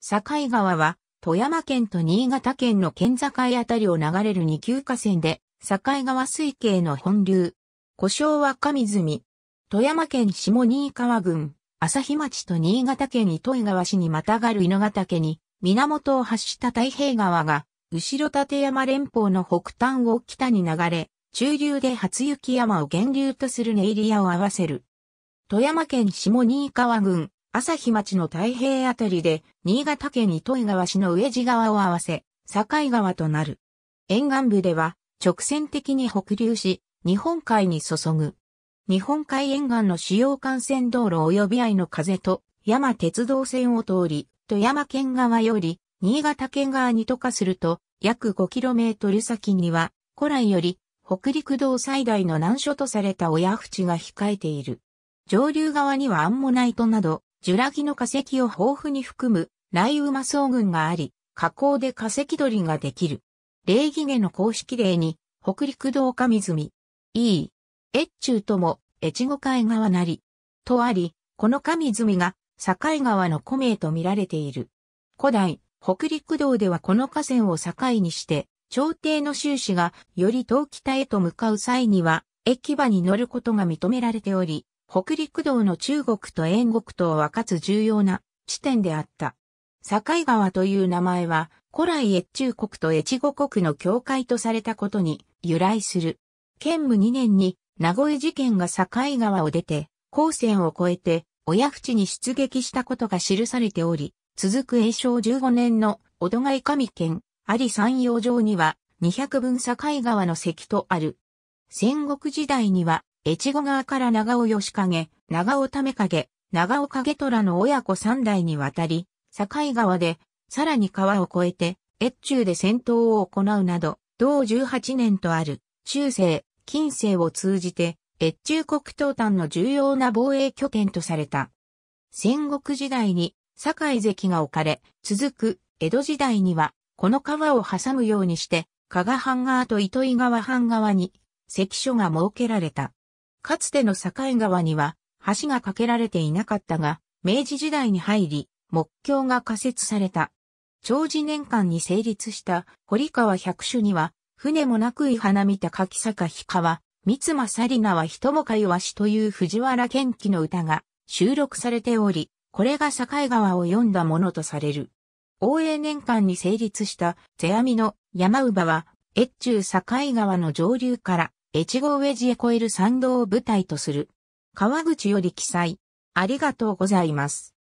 境川は、富山県と新潟県の県境あたりを流れる二級河川で、境川水系の本流。故障は上泉。富山県下新川郡、朝日町と新潟県糸井川市にまたがる井ヶ岳に、源を発した太平川が、後ろ立山連峰の北端を北に流れ、中流で初雪山を源流とするネイリアを合わせる。富山県下新川郡、朝日町の太平あたりで、新潟県糸魚川市の上地川を合わせ、境川となる。沿岸部では、直線的に北流し、日本海に注ぐ。日本海沿岸の主要幹線道路及び愛の風と、山鉄道線を通り、富山県側より、新潟県側に渡過すると、約 5km 先には、古来より、北陸道最大の難所とされた親淵が控えている。上流側にはアンモナイトなど、ジュラギの化石を豊富に含む雷雨マ草群があり、河口で化石鳥ができる。礼儀下の公式例に、北陸道上澄、E、越中とも、越後海側なり、とあり、この上泉が、境川の古名と見られている。古代、北陸道ではこの河川を境にして、朝廷の収支がより東北へと向かう際には、駅場に乗ることが認められており、北陸道の中国と燕国とを分かつ重要な地点であった。境川という名前は古来越中国と越後国の境界とされたことに由来する。県武2年に名古屋事件が境川を出て、高専を越えて親淵に出撃したことが記されており、続く永正15年の小戸貝上県あり山陽城には200分境川の石とある。戦国時代には越後川から長尾義景、長尾為景、長尾景虎の親子三代にわたり、境川で、さらに川を越えて、越中で戦闘を行うなど、同18年とある、中世、近世を通じて、越中国東端の重要な防衛拠点とされた。戦国時代に、境関が置かれ、続く、江戸時代には、この川を挟むようにして、加賀藩川と糸井川藩川に、関所が設けられた。かつての境川には橋が架けられていなかったが、明治時代に入り、木橋が仮設された。長寿年間に成立した堀川百種には、船もなくい花見た柿坂氷川、三まさ里奈は人もかいわしという藤原健気の歌が収録されており、これが境川を読んだものとされる。応江年間に成立した世阿弥の山姥は、越中境川の上流から越後上地へ越える参道を舞台とする。川口より記載。ありがとうございます。